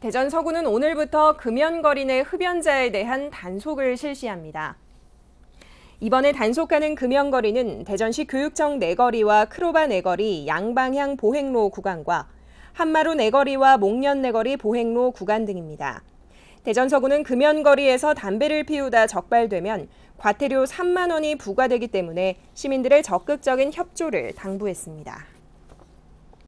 대전 서구는 오늘부터 금연거리 내 흡연자에 대한 단속을 실시합니다. 이번에 단속하는 금연거리는 대전시 교육청 내거리와 크로바 내거리 양방향 보행로 구간과 한마루 내거리와 목련 내거리 보행로 구간 등입니다. 대전 서구는 금연거리에서 담배를 피우다 적발되면 과태료 3만 원이 부과되기 때문에 시민들의 적극적인 협조를 당부했습니다.